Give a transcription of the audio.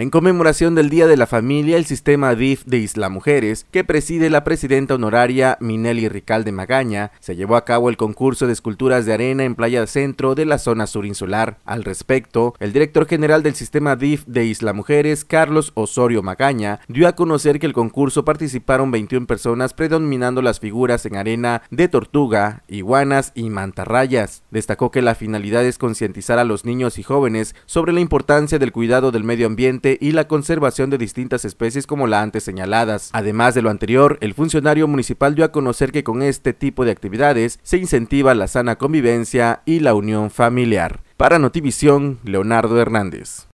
En conmemoración del Día de la Familia, el sistema DIF de Isla Mujeres, que preside la presidenta honoraria Minelli de Magaña, se llevó a cabo el concurso de esculturas de arena en Playa Centro de la zona surinsular. Al respecto, el director general del sistema DIF de Isla Mujeres, Carlos Osorio Magaña, dio a conocer que el concurso participaron 21 personas predominando las figuras en arena de tortuga, iguanas y mantarrayas. Destacó que la finalidad es concientizar a los niños y jóvenes sobre la importancia del cuidado del medio ambiente y la conservación de distintas especies como la antes señaladas. Además de lo anterior, el funcionario municipal dio a conocer que con este tipo de actividades se incentiva la sana convivencia y la unión familiar. Para Notivisión, Leonardo Hernández.